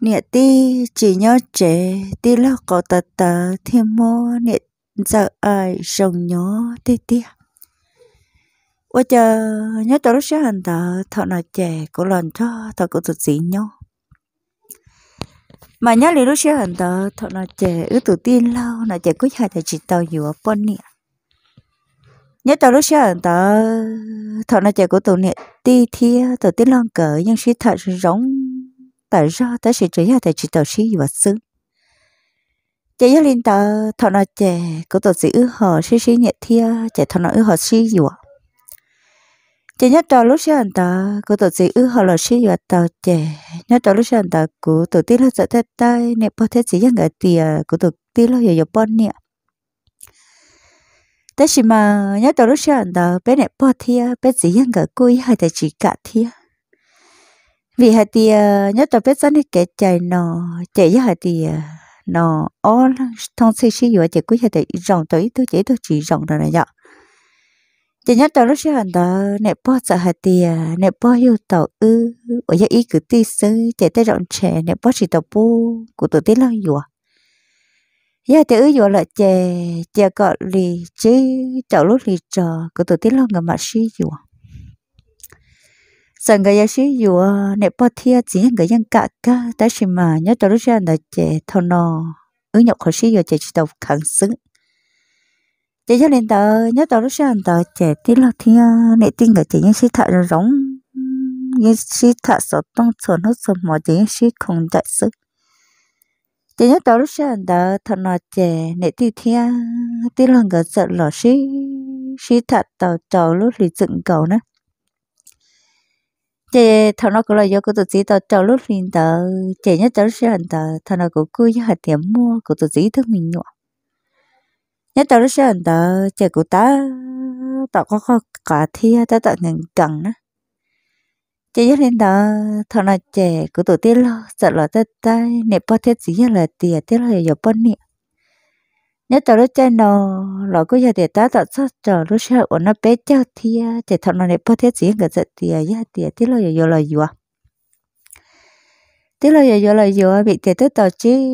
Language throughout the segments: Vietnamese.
nè ti chỉ nhớ trẻ ti lo có tờ tờ thêm mô nè giờ ai sông nhớ ti ti ủa chờ nhớ tao lúc sáng hành tờ thọ nào trẻ của lần cho thọ của tụt gì nhau. mà nhớ lý lúc sáng hành tờ thọ nào trẻ ứ tụt tin lâu nào trẻ cuối hai thầy chỉ tao dù ở bên nè nhớ tao lúc sáng tao thọ nào trẻ của tụi nè ti thia tụi tin lon cỡ nhưng suy thật giống tờ rơ tờ sĩ trí ra tờ chỉ tờ sĩ và xứ chị giáo linh tờ thọ nói chè của tổ sĩ ư họ sĩ sĩ nhẹ thia chè thọ nói ư họ sĩ dùa chị nhớ trò lúc sĩ hành tờ của tổ sĩ ư họ là sĩ dùa tờ chè nhớ trò lúc sĩ hành tờ của tổ tí lo sợ tê tay nẹp bó thế sĩ dân gà tìa của tổ tí lo dùa dùa bọn nè thế mà nhớ trò lúc sĩ hành tờ bé nẹp bó thia bé sĩ dân gà cùi hay tờ chỉ cả thia vì hạt thì ờ, nhớ tập biết dẫn cái chạy nó chạy với hạt thì ờ, nó ó thông xây xí vừa chạy cuối hạt thì rộng tới tôi chạy tôi chỉ rộng rồi này nhở chỉ nhớ tập lúc xí hạt đó nè bó sợ hạt thì nè bó yêu tàu ư ở nhà ý cứ tí sứ chạy tới rộng trẻ nè bó chỉ tàu bu của tôi tí lâu vừa giờ thì ư vừa là chè chè gọi lì chứ chậu lúc lì chờ của tôi tí lâu ngầm mặt xí vừa sợ người yêu sĩ uh, dù nẹp bao thia chỉ người dân cả cả ta chỉ mà nhớ cho lúc ra là trẻ thâu nò ứng nhập khẩu sĩ dù trẻ chỉ đầu kháng xứ chỉ cho nên tờ nhớ tờ lúc ra tờ trẻ tí lo thia nẹp tin người chỉ nhân sĩ thợ rỗng nhân sĩ thợ sợ tông sợ nó sợ mò chỉ nhân sĩ không đại sự chỉ nhớ tờ lúc ra tờ thâu nò trẻ nẹp tí thia tí lo người sợ lò sĩ sĩ thợ tờ tờ lúc lì dựng cầu nữa chị thằng nó cũng là do cô tụi chị tao trâu lúc liền tờ trẻ nhất cháu xe hành tờ thằng nó cũng cứ với hạt tiệm mua của tụi chị thức mình nhọ nhất cháu lúc xe hành tờ chị của ta tao có có cả thia ta tao ngừng cần á trẻ nhất lên tờ thằng nó trẻ, của tổ tiên lo sợ là ta ta nẹp bao thiết gì là tiền tiếc là giờ bao niệm nếu tao lúc chơi nó lọ cứ giờ thì ta tao sắp chờ lúc sợ của nó bé cháu thì chỉ thằng nó này bớt thế gì cả giờ thì giờ thì tí lo giờ giờ lo giờ tí lo giờ giờ lo giờ bị thì tới tao chứ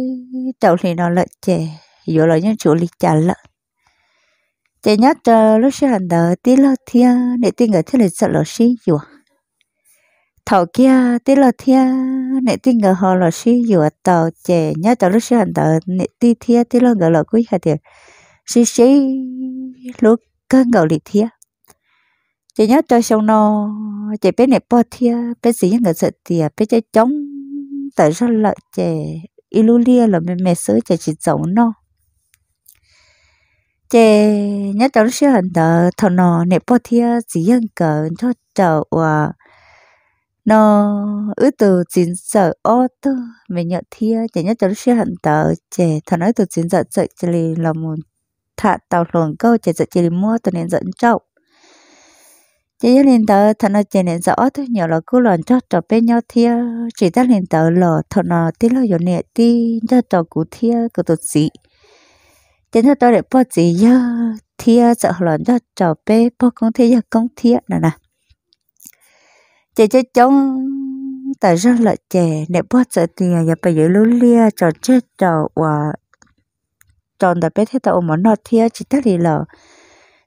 tao thì nó lại chè giờ lo nhân chỗ lịch trả lợ chè nhát chờ lúc sợ hàng đờ tí lo thì để tin người thế là sợ lo xí giờ thầu kia tí lo thia nè tí ngờ họ là sĩ dùa tàu chè nhớ tàu lúc sĩ hành tàu nè tí thia tí lo ngờ là quý hạt tiền sĩ sĩ lúc cơ ngờ lì thia chè nhớ tàu xong nó chè bé nè po thia bé sĩ ngờ sợ tiền bé chè chống tàu rất lợi chè ilulia là mẹ mẹ sớ chè chỉ giống nó chè nhớ tàu lúc sĩ hành tàu thầu nó nè po thia sĩ ngờ cho tàu à nó ứ từ chín giờ ô tô mình nhận thia chỉ nhất cho xe hận tờ trẻ thằng nói từ chín giờ dậy chỉ là một thạ tàu luồng câu trẻ dậy chỉ mua từ nên dẫn trọng chỉ nhất lên tờ thằng nói trẻ nên rõ thôi nhỏ là cứ lần cho trò bên nhau thia chỉ ta lên tờ lò thằng nó tí lo dọn nhẹ tí cho trò cú thia cứ tụt gì chỉ nhất tôi để bỏ gì nhá thia sợ lần cho trò bên bỏ công thia công thia nè nè chè chè chống tại rất là chè nè bớt sợ tiền giờ bây giờ lú lia cho chết cho và chọn đã biết thế ta ôm nó thiệt chỉ tất đi lò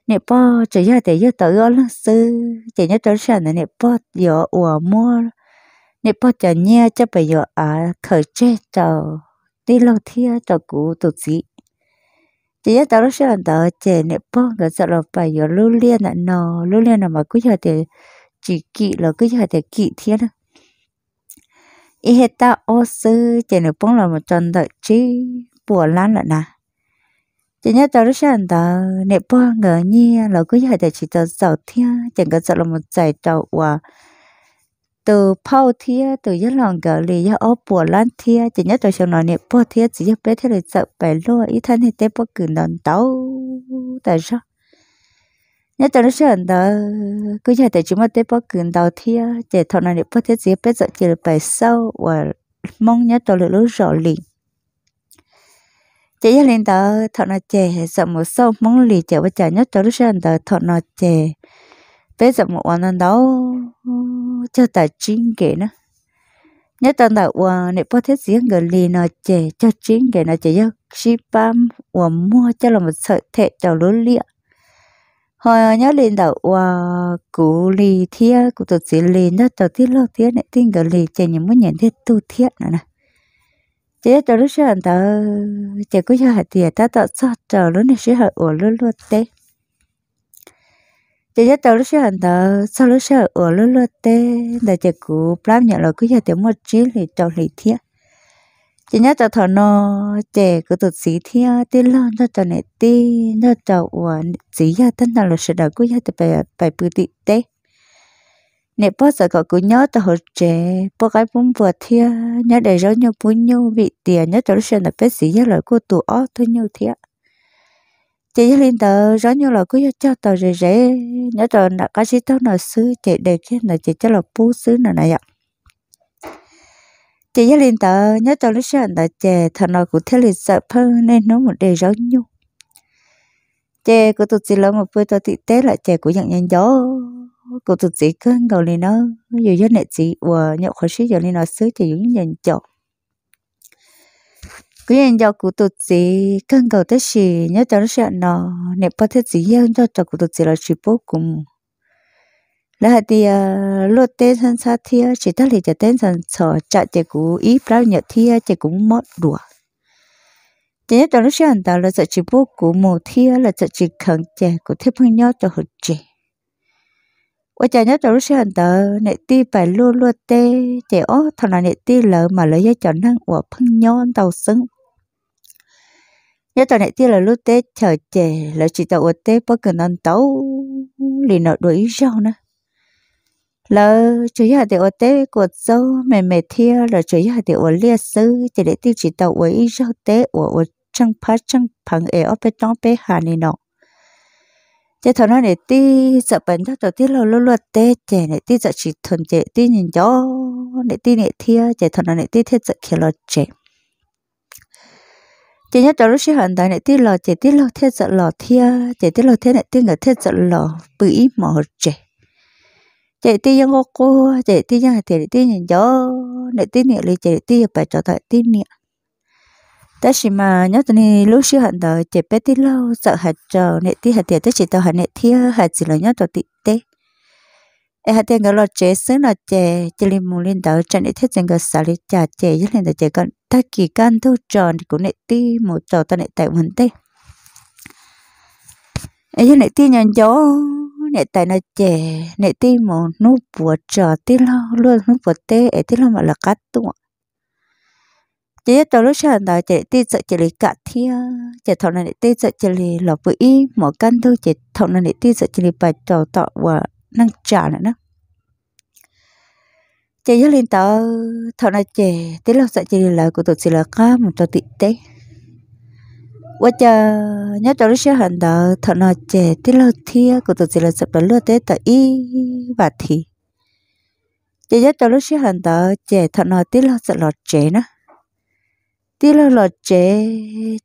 nè bơ chỉ ra để giờ tới ở sư chỉ nhớ tới sản này nè bơ giờ ủa mua nè bơ chờ nhé cho bây giờ à khởi chết cho đi lò thiệt cho cụ tổ gì chỉ nhớ tới sản đó chỉ nè bơ người sợ là bây giờ lú lia nè nó lú lia nè mà cứ giờ thì chỉ kỵ là cứ chả thể kỵ đó. ý hết ta ô sư chỉ nửa bóng là một tròn đợi chứ bùa lan là nà chỉ nhớ tao rất sẵn tao nè bùa ngờ nhi là cứ chả thể chỉ tao giàu thiên, chẳng có sợ là một giải trầu và từ phao thiết từ giấc lòng gỡ lì giấc ô bùa lan thiết chỉ nhớ tao xong nói nè bùa thiết chỉ giấc bé thế là sợ bé luôn ý thân thì tế bùa cử đòn tao tại sao nhất cho nó sờn đó cứ nhà tại chúng mà tế bó gần đầu thia để thọ này bó thế gì bây giờ chỉ là bài sâu và mong nhớ là lúc rõ liền chỉ gia đình đó thọ này chè sợ một sâu mong lì chè và chả nhớ cho nó sờn đó thọ nó chè bây giờ đó, cho ta chính kể nữa nhất tận đầu và nếp bó thiết diễn gần lì nó chè cho chính kể nó chè cho shipam và mua cho là một sợi thẹt cho lúa liệng hồi ờ, nhớ lên đầu qua cú lì thia cú tổ chức lên đó tổ tiết lo tiết này tin cái lì chạy những muốn nhận thiết tu thiết nữa nè chế tổ lúc xưa anh ta chạy cứ cho hạt tiền ta tổ cho chờ lúc này sẽ hạt ủa lúc lúc tê chế tổ lúc xưa anh ta sau lúc xưa ủa luôn luôn tê là chạy cú plan nhận là cứ cho tiền một chiếc lì trâu lì thiết chỉ nhớ cho thọ nó trẻ cứ tụt xí theo tí lo nó cho nè tí nó cho ủa xí ya tân là sẽ đầu cứ ya thì phải phải bự tị tê nè bố sợ cậu cứ nhớ cho họ trẻ bố cái bún vừa theo nhớ để rau nhau bún nhau vị tiền nhớ cho nó sẽ là bé xí ya là cô tụ ó thôi nhau theo chỉ nhớ lên tờ rõ như là cứ cho tờ rẻ rẻ nhớ tờ là cái gì tao nó xứ chị để khi là chị cho là bú xứ nào này ạ chị gia linh tờ nhớ tao lúc sáng tờ chè thằng nó cũng theo lịch sợ phơ nên nó một đề rõ nhu chè của tụi chị lớn một bữa tao thị tế là chè của dạng nhân gió của tụi chị cứ ngồi lên nó dù gió nè chị và nhậu khỏi sĩ giờ lên nó xứ chè những nhân chọn cứ nhân gió của tụi chị cần ngồi tới gì nhớ tao lúc sáng nó nè bắt thế chị yêu cho tao của tụi chị là chị bố cùng là thì ờ, luật tên san sa thia chỉ ta lì cho tên san sở chạy chạy cú ý bao nhiêu thia chạy cũng mót đùa chỉ nhất đó lúc sáng tạo là sợ chỉ bố cú mồ thia là sợ chỉ khẩn chạy của thêm hơn nhau cho hợp chạy ở chạy nhất đó lúc sáng tạo nệ ti phải lô lô tê chạy ó thằng nào nệ ti lỡ mà lấy giá cho năng của phân nhau tàu sưng nhất tàu này tiêu là lúc tết chờ chè là chỉ tàu ở tết bất cần ăn tấu liền nợ đuổi rau nữa lỡ chủ yếu thì ở tế của dâu mẹ mẹ thia là chủ yếu thì ở lia sư thì để tiêu chỉ tàu ở ít rau tế ở ở trăng phá trăng phẳng ở ở bên trong bên hà này nọ thế thôi nó để ti sợ bệnh cho tổ tiết lâu lâu luật tế trẻ để ti sợ chỉ thuần trẻ ti nhìn cho để ti nệ thia trẻ thôi nó để ti thiết sợ kia lo trẻ chỉ nhất trong lúc sinh hoạt tại này tiết lò chỉ tiết lò thiết sợ lò thia chỉ tiết lò thế này tiết ngờ thiết sợ lò bự mỏ trẻ chị ti yang cô cô chị ti yang thì ti nhìn gió nè ti nè lì chị ti phải trở tại ti nè ta chỉ mà nhớ tụi này lúc xưa hận đời chị bé ti lâu sợ hạt trò nè ti hạt tiền ta chỉ tao hạt nè thi hạt chỉ là nhớ tụi ti tê ai hạt tiền cái lo chế sớm là chè chị lên mù lên đời chẳng để thiết rằng cái xả lên chả chè với lên đời con ta kỳ can thu tròn của cũng nè ti một trò ta nè tại mình tê ai với nè ti nhận gió nè tại nó chè nè ti mò nó bùa trò ti lo luôn nó bùa tê ấy ti lo mà là cắt tuột. chỉ tôi lúc sáng đó chỉ tí sợ chỉ lý cả thia chỉ thằng này ti sợ chỉ lý là bự y mỏ căn thôi chỉ thằng này ti sợ chỉ lý bài trò tọ và năng trả nữa đó chỉ nhớ lên tớ thằng này chỉ ti lo sợ chỉ lý là của tôi chỉ là cá một trò tị tế 我家 nhớ đó sẽ hận đó thọ nó trẻ tí lâu thia của tụi chị là sập đó lừa tết tờ y và thì chị nhớ đó sẽ hận đó trẻ thọ nó tí lâu sợ lọt trẻ nữa tí lâu lọt trẻ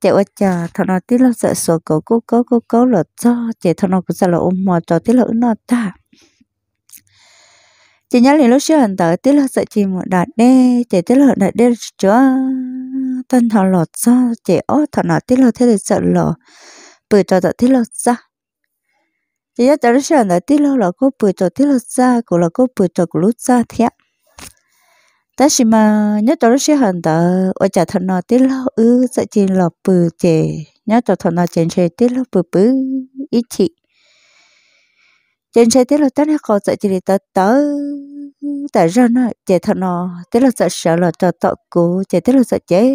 trẻ ở nhà thọ nó tí lâu sợ sổ cổ cố cố cố cố lọt cho trẻ thọ nó cũng sợ là ôm mò cho tí lâu nó ta chị nhớ liền lúc sẽ hận đó tí lâu sợ chị một đợt đê trẻ tí lâu đợt đê chúa phân họ lọt ra trẻ ó thọ nó tí lo thế là sợ lọ bự cho thọ tí lo ra chỉ cho nó sợ nó tí lo là cô bự cho tí lo ra cô là cô bự cho cô lút ra thế ta xin mà nhớ cho nó sẽ hẳn đó ở chả thọ nó tí lo ư sợ chỉ là bự trẻ, nhớ cho thọ nó chén chơi tí lo bự bự ít chị chén chơi tí lo ta nó khó sợ chỉ là tớ tại ra nó chạy thằng nó thế là sợ sợ là cho tọ cố chạy thế là sợ chế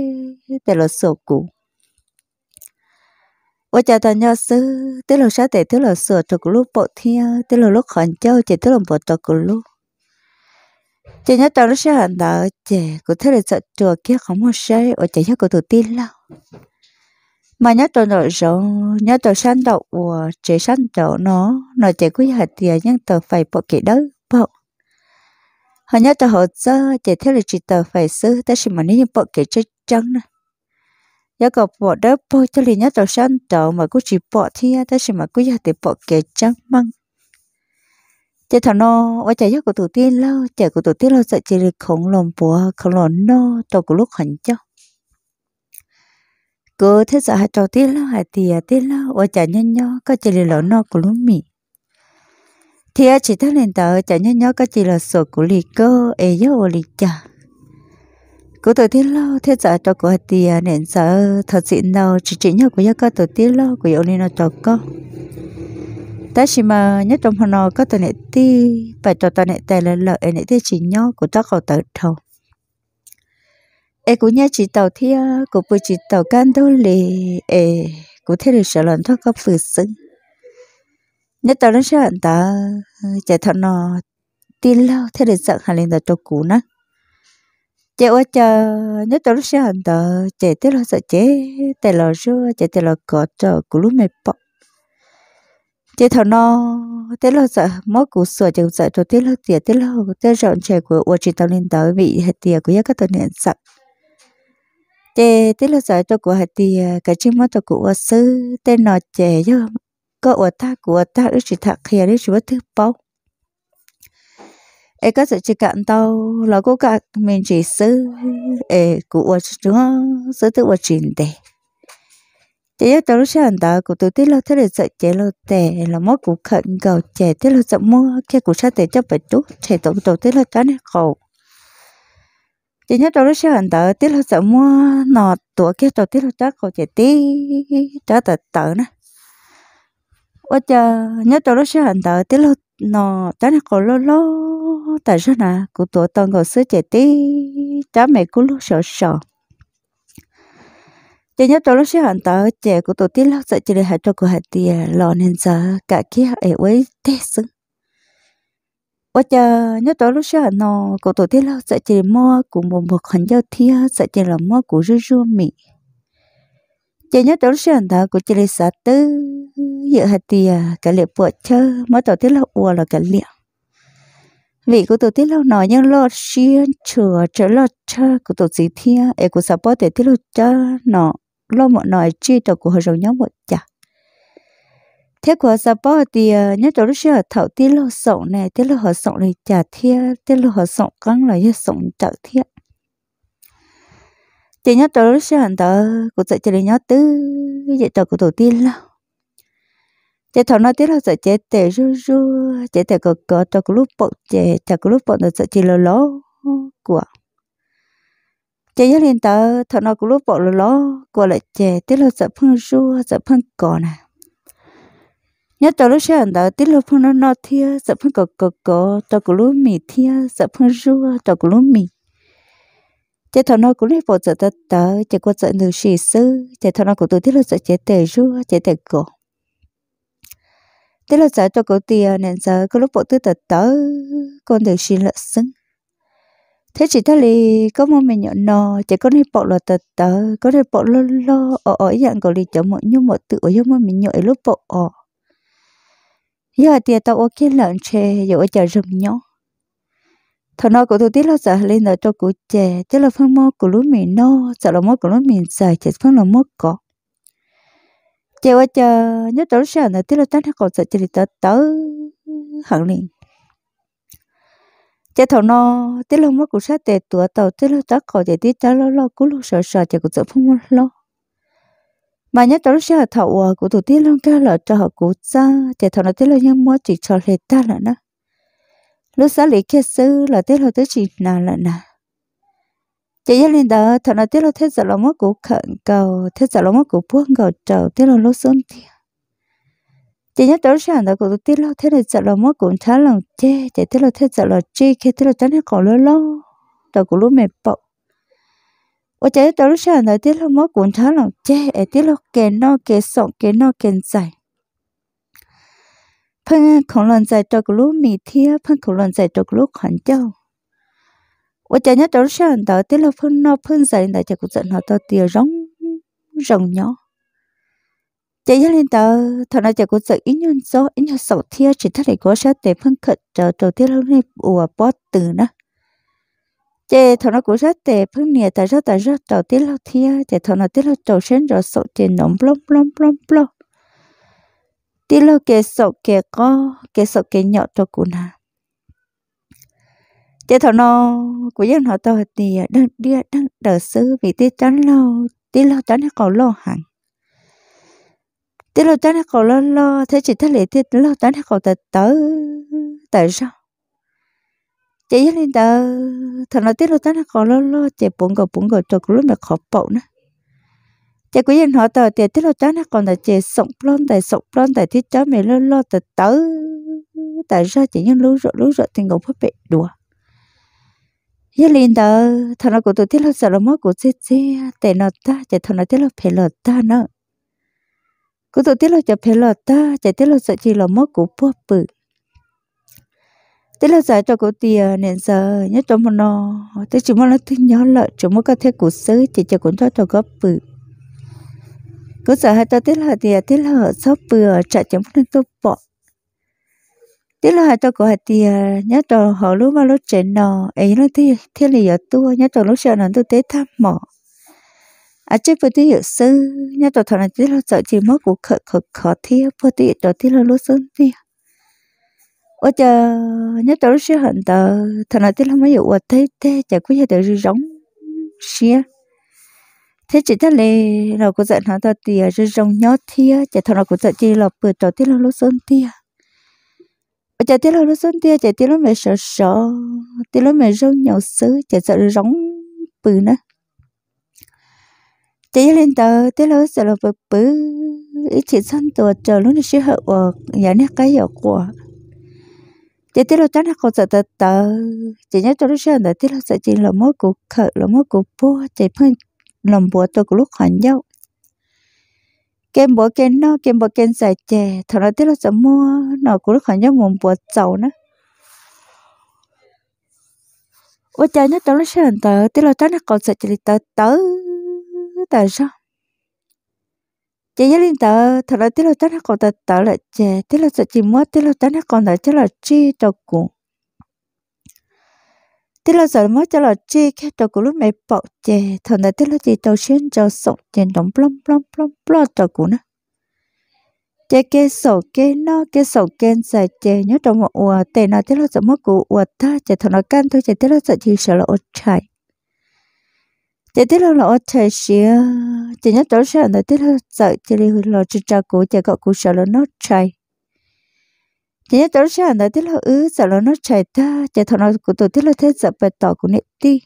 thế là sợ cũ và cho thằng nhau sư thế là sao thế thế là sợ cho cú lúc bộ thia thế là lúc khẩn châu chạy thế là bộ tọ cú lúc chạy nhớ tao nó sẽ hẳn đó chạy cũng thế là sợ chùa kia không một sai ở chạy nhớ của tụi tin lâu mà nhớ tôi nội rồi nhớ tôi sáng đầu của chị sáng đầu nó nó chạy cứ hạt tiền nhưng tôi phải bỏ kỹ đâu họ nhớ tao họ cho chỉ theo là chỉ tờ phải xứ ta sẽ mà nếu bộ kể chơi chân nè giờ có bộ đó bộ cho liền nhớ tao sáng tàu mà cũng chỉ bộ thì ta sẽ mà cũng giờ thì bộ kể chân măng chỉ thằng nó và chạy giấc của tổ tiên lâu chạy của tổ tiên lâu sợ chỉ là khổng lồ bùa khổng lồ nó tao của lúc hạnh cho cứ thế sợ hai tổ tiên lâu hai tiền tiên lâu và chạy nhanh nhau có chỉ là lỗ nó của lúc mì thì chỉ thấy nên tờ chả nhớ nhớ cái chỉ là sổ của lì cơ e nhớ của lì chả của tôi tiếc lo thế giờ cho của thì à, nên sợ thật sự nào chỉ chỉ nhớ của nhớ cái tôi tiếc lo của yêu nên nó cho có ta chỉ mà nhớ trong hôm nó có tôi nè ti phải cho tôi nè tài là lợi nè ti chỉ nhớ của tao cầu tự thầu e cũng nhớ chỉ tàu thi của bữa chỉ tàu can đâu lì e cũng thế được sợ lần thoát có phử sinh nhớ tao nó sợ ta chạy thọ nó tin lâu thế để sợ hà linh ta cho cũ nè chạy qua chờ nhớ tao nó sợ ta chạy tới lo sợ chế tại lo rưa chạy tại lo cọ cho cú lúc mệt bọc chạy thọ nó tới lo sợ mất cũ sửa chạy sợ cho tới lo tiệt tới lo tới rộn chạy của ô chị tao linh tới bị hạt tiệt của các tao nên sợ chế tới lo sợ cho của hạt tiệt cái chim mắt cho của sư tên nó chạy chứ có ở ta của ta ít chỉ thật khi đấy chỉ bất thứ bao ấy có sự chỉ cạn tao là cô cả mình chỉ sư ấy của ở chúng sư tự ở trình đề chỉ là tao lúc sáng đó của tôi tiết lo thế là sợ chế lo tệ là mất của khẩn cầu chế tiết lo sợ mua khi của sa tệ cho bệnh chút thì tổng tổ tiết lo cá này khổ chỉ nhớ tao lúc sáng đó tiết lo sợ mua nọ tuổi kia tao tiết lo chắc khổ chế tí đó tật tật nữa 我 chờ nhớ tôi lúc xưa hẳn tới tí lúc nó chán là cổ lô tại sao nè cụ tổ tông cổ xưa trẻ tí chá mẹ cụ lúc sợ sợ chỉ nhớ tôi lúc xưa hẳn tới trẻ cụ tổ tí lúc sợ chỉ để hạt cho cụ hạt tìa lò nên giờ cả kia ấy quấy tê xứng ủa chờ nhớ tôi lúc xưa nó cụ tổ tí lúc sợ chỉ mua cụ một một hẳn giao thia sợ chỉ là mua cụ rư rư mì chỉ nhớ tôi lúc xưa hẳn tới cụ chỉ để sợ tư giờ hạt tìa à, cái liệu bữa chơ mới tổ tiết lâu ua là cái liệu vị của tổ tiết lâu nói nhưng lo xuyên chừa trở lo chơ của tổ gì thiên ấy của sao sắp để tiết lâu chơ nọ lo mọi nói chi tổ của họ rồi nhóm một chả thế của sao sắp thì à, nhớ tổ lúc xưa thảo tiết lâu sổng này tiết lâu họ sổng này chả thiên tiết lâu họ sổng căng là nhất sổng chợ thiên chỉ nhớ tổ lúc xưa hẳn tờ của dạy chỉ là nhớ tư dạy tờ của tổ tiên lâu chế thằng nó tiết là sợ chế tệ rú rú chế tệ cờ cờ cho cái lúc bọn chế cho cái lúc bọn nó sợ chế lô lô của chế giáo liên tờ thằng nó cái lúc bọn lô lô của lại chế tiết là sợ phun rú sợ phun cò nè nhớ tờ lúc sáng tờ tiết là phun nó nó thia sợ phun cờ cờ cờ cho cái lúc mì thia sợ phun rú cho cái lúc mì chế thằng nó cũng lấy bộ sợ tờ tờ chế qua sợ nữ sĩ sư chế thằng nó cũng tôi tiết là sợ chế tệ rú chế tệ cò thế là sợ cho cổ tiền nên sợ có lúc bộ tư tật tớ con được xin lợi xứng thế chỉ thế lì có một mình nhỏ nò chỉ có nên bộ là tật tớ có nên bộ lo lo ở ở dạng có lì chỗ mọi nhung mọi tự ở giống mình nhỏ lúc bộ ở giờ tiền tao ok lợn chè giờ ở chợ rừng nhỏ thằng nó của tôi tiếc là sợ lên là cho cụ chè chứ là phân mô của lúa mình no sợ là mô của lúa mình sợ chỉ phân là mô cỏ quá chờ nhất tới sợ nữa tiết là tết còn sợ chỉ tới tới hẳn liền chế thầu nó tiết là mất cũng sát tệ tuổi tàu tiết là tết còn chỉ tiết tới lo lo cú lúc sợ sợ chỉ cũng sợ không muốn lo mà nhất tới sợ thầu ờ, của tụi tiết luôn cao lợi cho họ cú ra chế thầu nó tiết là nhưng mua chỉ cho hết ta là nó lúc sáng lý kia sư là tiết là tới chỉ nào là nào chị gia linh đó thằng nó tiết lo thế giờ là mất củ khẩn cầu thế giờ là mất củ buông cầu trầu tiết lo lối xuống thiệt chị nhớ tối sáng đó cũng tiết lo thế này giờ là mất cũng thá lòng che chị tiết lo thế giờ là chi khi tiết lo tránh hết còn lối lâu đó cũng lúc mệt bọc ủa chị tối sáng đó tiết lo mất cũng thá lòng che ấy tiết lo kề no kề sọn kề no kề dài phân khổ lần dài cho cũng lúc mì thiệt phân khổ lần dài cho cũng lúc hẳn châu 我家 nhất trong sáng đó thế là phân nó phân giải tại chả cũng giận họ to tiền rong rồng nhỏ chả nhất lên tờ thằng nào chả cũng giận ít nhân số ít nhân sầu thia chỉ thắt để có sát để phân khật trở đầu tiên lâu nay ủa bó từ nữa chả thằng nó cũng sát để phân nè tại sao tại sao đầu tiên lâu thia chả thằng nào tiết lâu trầu sáng rồi sầu tiền nóng plom plom plom plom tiết lâu kề sầu kề co kề sầu kề nhỏ cho cụ nào chế thọ nó của dân họ tôi thì đơn đi đang đỡ xứ vì tí chán lo tí lo chán nó còn lo hẳn tí lo chán nó còn lo lo thế chỉ thấy lệ tí lo chán nó còn tờ tớ tờ sao chế dân lên tờ thằng nó tí lo chán nó còn lo lo chế bụng gò bụng gò cho lúc mà khó bậu nữa chế của dân họ tôi thì tí lo chán nó còn là chế sống lon tại sống lon tại thiết chó mày lo lo tờ tớ tại sao chỉ nhân lú rộ lú rộ thì ngủ phát bị đùa ye lin da thana ko to te lo sala mo ko che che te no ta che thana te lo phe lo ta no ko to te lo che phe ta che te lo sa chi lo mo ko po pu te lo sa cho ko tia nen sa nhớ cho mo no te chỉ mo lo te nhớ lo cho mo ka te ko sơ che che ko cho cho ko pu ko sa ha ta te lo tia te lo sa pu cha che mo to tức là tôi có thì ờ, nhớ trò họ lúc mà lúc chuyện nò ấy nó thì thiên lý ở tua nhớ trò lúc sợ nó tôi tới thăm mỏ à chứ vừa tí ở sư nhớ trò thằng này tí là sợ chỉ mất của khờ khờ khó thiê vừa tí trò tí là lúc sớm thiê ôi chờ nhớ trò lúc sợ hận tờ thằng này tí là mới dụ thấy thế chả có gì để giống xia thế chỉ thế này là cô dạy nó tao tìa rồi rong nhót thiê chả thằng nào có dạy chỉ là vừa trò tí là lúc sớm thiê chả tiếc lâu nó sơn tia chả tiếc lâu mẹ sợ sợ tiếc lâu mẹ râu nhậu sứ chả sợ rống bự nữa chả yêu lên tờ tiếc lâu sợ là bự bự ít chỉ săn tùa chờ lúc này sẽ hợp ở nhà nét cái hiệu của chả tiếc lâu chắc là không sợ tờ tờ chả nhớ cho nó sơn tờ tiếc lâu sợ chỉ là mối cuộc khởi là mối cuộc bua chả phân lòng bùa tôi lúc hoàn nhau kem bỏ kem nó kem bỏ kem xài chè thằng nó tiếc là sẽ mua nó cũng khỏi nhớ muốn bỏ chậu nữa ô cha nhớ tao nó sẽ làm tớ tiếc là tao nó còn sẽ chỉ tớ tớ tờ sao chị nhớ liên tớ thằng nó tiếc là tao nó còn tớ tớ lại chè tiếc là sẽ chỉ mua tiếc là tao nó còn tờ chắc là chi tao cũng tí là giờ mới cho là chi cái tàu cũ lúc mẹ bỏ chè thằng này tí là gì tàu xuyên cho sọc trên đóng plom plom plom plom tàu cũ nè chè kê sổ cái nó cái sổ kê dài chè nhớ trong một ùa tè nó tí là giờ mới cụ ùa ta chè thằng nó can thôi chè tí là giờ chỉ sợ là ột chạy chè tí là ột chạy xìa chè nhớ tàu xuyên là tí là giờ chỉ là lo cho cụ chè cậu cụ sợ là nó chạy nhớ sẽ ăn nó tiết là ứ sợ nó nó chạy ta chạy thằng nó cũng tụt tiết là thế sợ bẹt tỏ cũng nẹt đi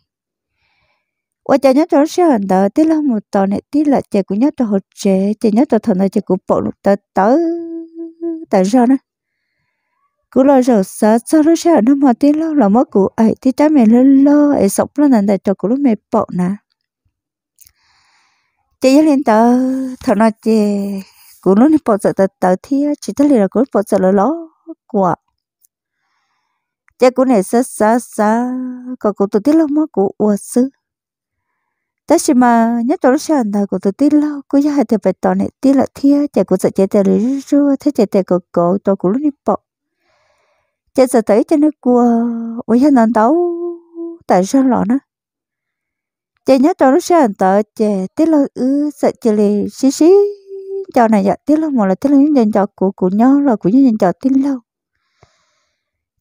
và chạy nhớ sẽ ăn nó tiết là một tỏ nẹt đi là chạy cũng nhớ tới hột chế chạy nhớ tới thằng nó chạy cũng bỏ lục tớ tớ tại sao nữa cú lo rồi sợ sao nó sẽ ăn mà tiết là là mất của ấy thì cha mẹ lo lo ấy sống lo nè tại cho cú lúc mẹ bỏ nè chị giáo lên tờ thằng nó chị cú lúc nó bỏ sợ tờ tờ thì chỉ thấy là cú bỏ sợ lo lo quả cha cú này sa sa sa có cô tôi tiết lâu mà cụ uất sư ta chỉ mà nhớ nhất tổ sản ta cụ tôi tiết lâu cụ gia hai phải tổ này tiết lại thia cha cụ sợ cha tiệp lý rưa thế cha tiệp cụ cụ tổ cụ lúc đi bộ cha sợ tới cho nó cua ôi hai nón tấu tại sao lọ nó cha nhất tổ sản ta cha tiết lâu ư sợ cha lì xí xí cho này dạ tiếc lắm mà là tiếc lắm nhân cho của của nhau là của nhân cho tiếc lâu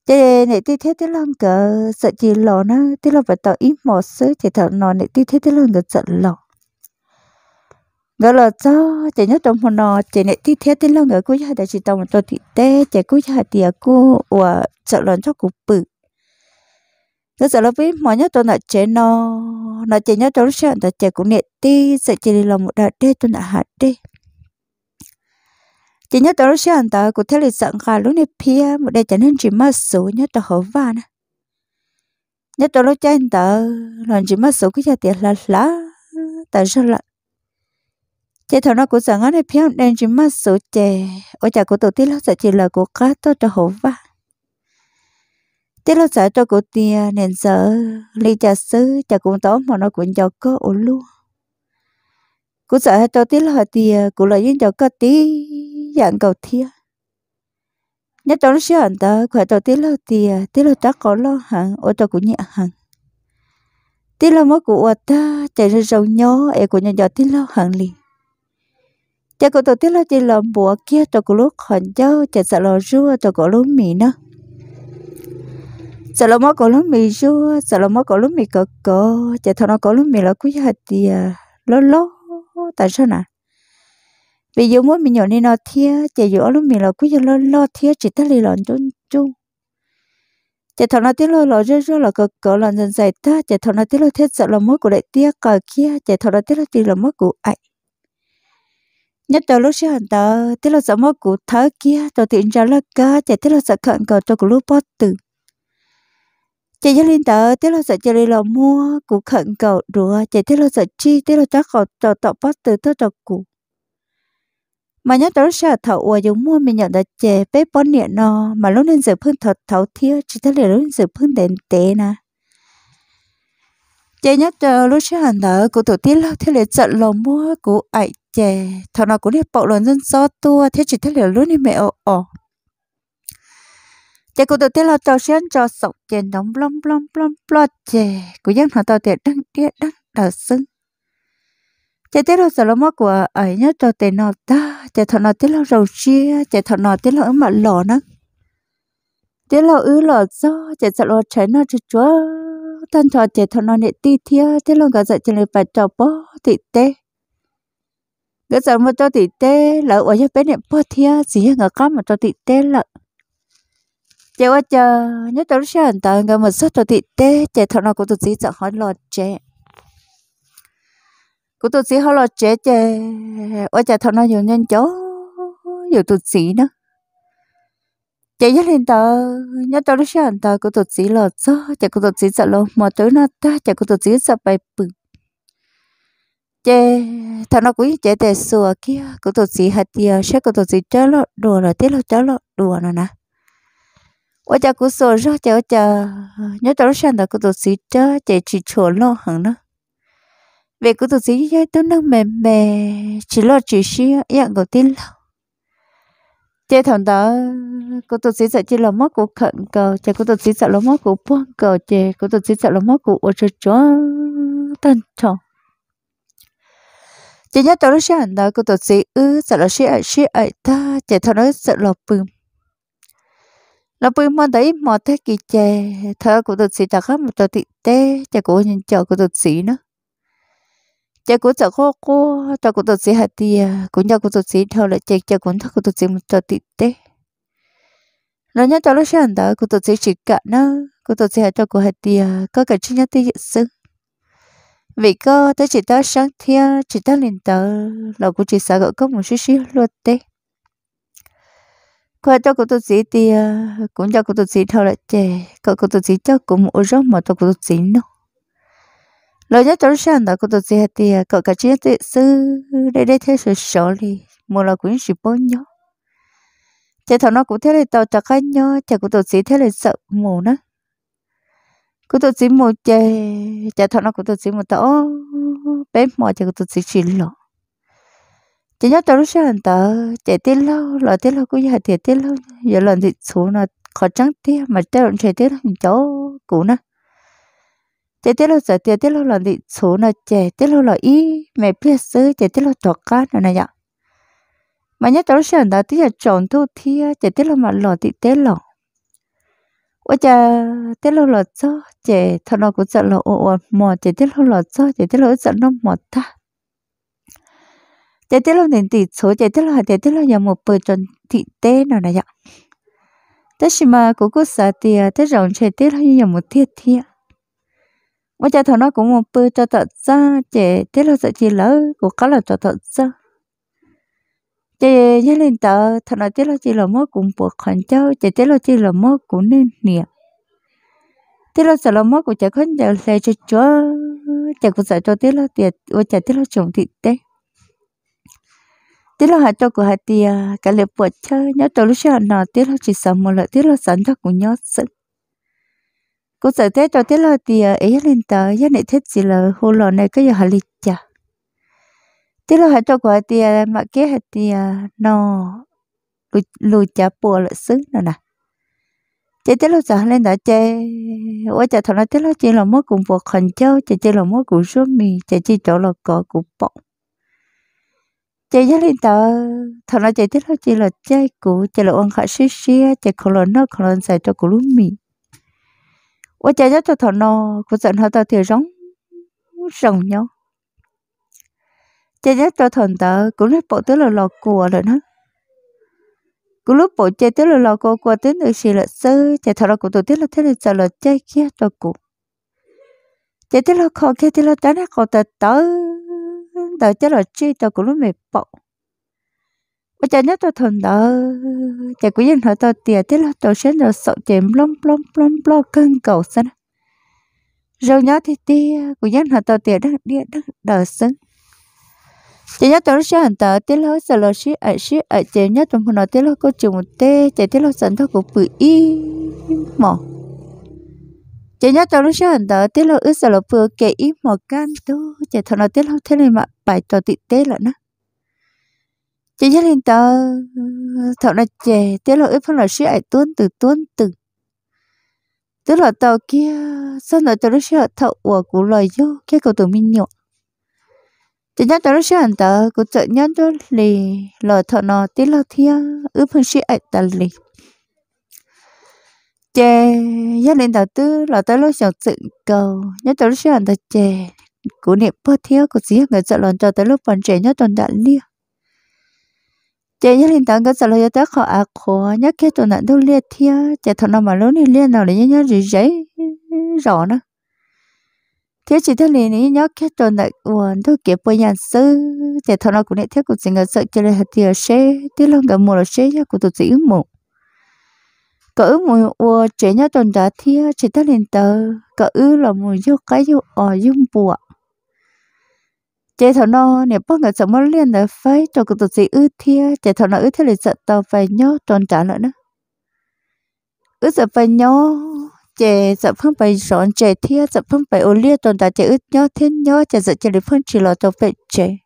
chế này tiếc thế tiếc lắm cả sợ chỉ lò nó tiếc lắm phải tao ít một số thì thợ nò này tiếc thế tiếc lắm được sợ lò đó là cho chế nhớ trong hồn nò chế này tiếc thế tiếc lắm người của gia đại chỉ tao một tao tiếc té chế của gia tiệc của và sợ lò cho cục bự nó sợ là với mọi nhất tôi là chế nò nó chế nhớ trong sáng ta chế cũng nệ ti sẽ chỉ đi một đại đê tôi là hạt đê chỉ nhớ tới sẽ hẳn tới của thế lịch sẵn khả lúc này phía một đại chẳng hình chỉ mất số nhớ tới hổ vã nè nhớ tới lúc chơi chạy tới lần chỉ mất số cái gia tiền là lá tại sao lại chỉ thằng nó cũng sẵn ở đây phía một chỉ mất số chè ở nhà của tổ tiên lúc sẽ chỉ là của cá tôi cho hổ vã thế lúc sẽ cho của tiền nên sợ ly trà sứ cha cũng tốt mà nó cũng giàu có ổn luôn cũng sợ hết cho tí là thì cũng là những giàu có tí dạng cầu thia nhất đó sẽ hẳn ta khỏe tàu tiết lâu tiền tiết lâu ta có lo hẳn ô tàu cũng nhẹ hẳn tiết lâu mới của ô ta chạy ra rầu nhó e của nhà nhỏ tiết lâu hẳn liền chạy của tàu tiết lâu chỉ làm bùa kia tàu có lúc hẳn cháu chạy sợ lò rua tàu có lúc mì nữa sợ lò mó có lúc mì rua sợ lò mó có lúc mì cờ cờ chạy thằng nó có lúc mì là quý hạt tiền lố lố tại sao nào vì dù mỗi mình nhỏ nên nó thiếu, chạy giữa lúc mình là cứ cho nó lo thiếu chỉ ta lì lợn chung chung chạy thằng nó tiếc lo lo rất rất là cờ cờ lợn dần dài ta chạy thằng nó tiếc lo thiết sợ là mất của đại tiếc cờ kia chạy thằng nó tiếc lo tiếc là mất của ấy nhất từ lúc xưa tớ tiếc lo sợ mất của thớ kia tôi tiện ra là cá chạy tiếc lo sợ khẩn cầu cho của lúc bót từ chạy cho lên tờ tiếc lo sợ chạy lên là mua của khẩn cầu rùa chạy tiếc lo sợ chi tiếc lo chắc cầu cho tọt bót từ tớ tọt cụ mà nhớ tới sợ thầu ua dùng mua mình nhận được chè bé bón nhẹ nó mà lúc nên giờ phương thật thầu thiếu chỉ thấy là lúc giờ phương đền tệ nè chè nhớ chờ lúc sẽ hẳn thở cụ thủ tiết lâu thế là giận lò mua cụ ải chè thầu nào cũng đẹp bộ lần dân do tua thế chỉ thấy là lúc này mẹ ồ ồ chè cụ thủ tiết lâu trò xuyên cho sọc chè nóng blom blom blom blom chè cụ dân họ tàu tiệt đăng tiệt đăng đào xưng chế tết rồi sợ lắm mất của ấy nhớ cho tế nọ ta chế thọ nọ tết lo rầu chia chế thọ nọ tế lo mà lọ nó tết lo ứ lọ do chế sợ lo trái nó cho chúa tan cho chế thọ nọ nệ ti thia tế lo cả sợ chế lệ phải cho bó tị tê gỡ sợ một cho tị tê lỡ ở nhà bé nệ bó thia gì ngờ cá một cho tị tê lợ chế qua chờ nhớ cho nó sẽ hẳn tờ ngờ một suất cho tị tê chế thọ nọ cũng tự dí sợ hỏi lọ chế cô tôi chỉ họ lo chế chế ở chả thằng nó nhiều nhân chó nhiều tụt sĩ nữa chế nhất lên tờ nhớ tao nó sao tờ cô tụt sĩ lo cho chả cô tụt sĩ sợ lo mà tới nó ta chả cô tụt sĩ sợ bay bự chế thằng nó quý chế tề sùa kia cô tụt sĩ hạt tiề sẽ cô tụt sĩ chớ lo đùa là tiếc lo chớ lo đùa nó nè ở chả cô sùa ra chả ở chả nhớ tao nó sao tờ cô tụt sĩ chớ chả chỉ chùa lo hằng nữa về cứ tụi sĩ chơi tôi đang mềm mề chỉ lo chỉ xí dạng của tin lâu chế thằng đó cô tụi sĩ sợ chỉ lo mất của khẩn cầu chế cô tụi sĩ sợ lo mất của buông cầu chế cô tụi sĩ sợ lo mất của ô chó chó tân trọng chỉ nhớ tôi lúc anh đó cô tụi sĩ ư sợ là sĩ ở sĩ ở ta chế thằng đó sợ lo bùm là bùi mà đấy mà thế kỳ chè thơ của tôi sĩ đã khắp một tờ tị tê chè của nhìn chờ của tôi sĩ nữa cha cũng sợ khó cô cha cũng tụt sĩ hạt tiề cũng cha cũng tụt sĩ thâu lại cha cha cũng thắc cũng tụt sĩ một trò tịt tê nó nhớ cho lúc sáng đó cũng tụt sĩ chỉ cả nó cũng tụt sĩ hạt cho cũng hạt tiề có cả chuyện nhất tiết hiện sự vì cô tới chỉ ta sáng thiên chỉ ta liền tờ là cũng chỉ sợ gọi có một xíu xíu luôn tê qua cho cô tụt sĩ tiề cũng cho cô tụt sĩ thâu lại chè có cô tụt sĩ cho cũng một rốt mà cho cô tụt sĩ nó lời nhớ tối sáng đó cô tôi sẽ thì à, cậu cả chia tự sư để để thế sự sợ đi một là quyển sự bốn nhớ chạy thằng nó cũng thế là tàu chặt cái nhớ chạy cô tôi sẽ thế là sợ mù nữa cô tôi chỉ mù chạy chạy thằng nó cũng tôi chỉ một tao, bé mò chạy cô tôi chỉ chỉ lọ chỉ nhớ tối sáng đó chạy tê lâu lọ tê lâu cũng giờ thì tê lâu giờ lần thì xuống là khó trắng tê mà tê lần chạy tê lâu chỗ cũ nữa chế tiết lo giờ tiết tiết lo là lị số nó chế tiết lo là ý mẹ biết xứ chế tiết lo tọt cá nó này nhở mà nhớ tới sản đó tí là chọn thu thi chế tiết lo mà lo thì tế lọ ôi cha tiết lo là cho chế thằng nào cũng sợ lo ồ mò chế tiết lo là cho chế tiết lộ sợ nó mò ta chế tiết lo nền tỷ số chế tiết lo, chế tiết lo nhà một bờ chọn thị tế nó này nhở tất nhiên mà cũng có sợ tiền tất rộng chế tiết lo như nhà một thiết thiệt mà cha thằng nó cũng một bữa cho thật ra chị thế là sợ chị lỡ của cá là cho thật ra chị nhớ lên tờ thằng nó thế là chị là mất cũng buộc khoản châu thế là chị là mất cũng nên nè thế là sợ là mất của chị không giờ lại cho chúa chị cũng sợ cho thế là tiền và chị thế là chồng thịt đấy thế là hạt cho của hạt tiền cả liệp buộc chơi nhớ tàu lúc nào thế là chỉ sợ một lợi thế là sẵn cho cũng nhớ sẵn cô sợ thế cho thế lo thì ấy ờ, lên tờ giá này thế chỉ là hồ lò này cái giờ hà lịch chả thế lo hãy cho quả thì ờ, mà cái hạt thì ờ, nó lùi lùi chả bùa lại xứng nữa nè chị thế lo sợ lên đã chê ôi chả thằng nó thế lo chị là mối cùng vợ khẩn châu chị chị là mối cùng số mì chị chị chỗ là cỏ cũng bọng chị giá lên tờ thằng nó chị thế lo chị là chơi cũ chị là ăn khả xí xí chị khổ lo nó khổ lo xài cho cũ lúa mì 我家家头头呢，古阵后头 thì rong rong nhau cha cha cho thần tớ cũng lúc bộ tới là lò cùa rồi nó cũng lúc bộ chơi tới là lò cùa cùa tới được xì là sư cha thọ là cụ tụi tới là thế là sợ là chơi kia đồ cụ cha tới là khó kia tới là tớ nó khó tớ tớ tớ chắc là chơi tớ cũng lúc mệt bọc bây giờ nhớ tôi thuần đó chả quý nhân hỏi tôi tiền thế là tôi sẽ nhớ sợ chém lom lom lom lom cân cầu sân rồi nhớ thì tia quý nhân hỏi tôi tiền đang đi đang đỡ sân chỉ nhớ tôi sẽ hẳn tờ thế là sợ lỡ sĩ ở sĩ ở chém nhớ tôi muốn nói thế là câu chuyện một tê chỉ thế là sẵn thôi của bự y mỏ chỉ nhớ tôi sẽ hẳn tờ thế là ít sợ lỡ bự kệ y mỏ can tu chỉ thằng nào thế là thế này mà bài trò tị tê lại nữa chỉ nhất lên tờ thợ là chè tiết lộ ít phân là sĩ ải tuôn từ tuôn từ tức là tàu kia sau đó tàu sĩ ở thọ của cụ lời vô kia cầu tụi minh nhộn chỉ nhất tàu sẽ hẳn tờ cụ trợ nhân cho lì lời thợ nó tiết lộ thiên ít phân sĩ ải tờ lì chè nhất lên tàu tư là tới lúc sẽ tự cầu nhất tàu sẽ hẳn tờ chè cụ niệm bớt thiếu cụ sĩ người trợ lần cho tới lúc bọn trẻ nhất tuần đại liếc chế nhất linh tăng cái sao lại tới khó à khó nhất cái chỗ nãy đâu liệt thia chế thằng nào mà lớn thì liên nào để nhớ nhớ gì giấy rõ nữa thế chỉ thằng này này nhớ cái chỗ nãy uổng đâu kịp bây giờ sư chế thằng nào cũng này thiết cũng chỉ ngờ sợ chơi là hạt tiền xe tiếc lòng cả mùa là xe nhá của tụt chỉ một cỡ ư mùi ua chế nhớ tuần đã thia chỉ thằng linh tờ cỡ ư là mùi vô cái vô ở ờ, dung bùa chế thọ nó nếu bóc nó chậm mất liền là phải cho cái tổ gì ưu thiê, chế thọ nó ưu thiê là sợ tàu phải nhó tròn trả lại nữa ưu sợ phải nhó chế sợ phong phải rón chế thiê, sợ phong phải ô lia tròn trả chế ưu nhó thiên nhó chế sợ chế lý phong chỉ lo cho phải chế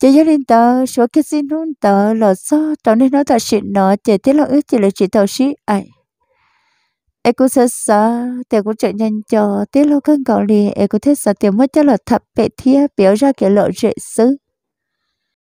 chế gia đình tờ số cái xin hôn tờ lò xo cho nên nói thật sự nó chế tiết lo ưu chỉ là chỉ tàu sĩ ấy ai cũng sợ sợ thì cũng chạy nhanh cho tiết lâu cân cậu lì em cũng thích sợ thì mất cho là thập bệ thia biểu ra kiểu lộ rễ xứ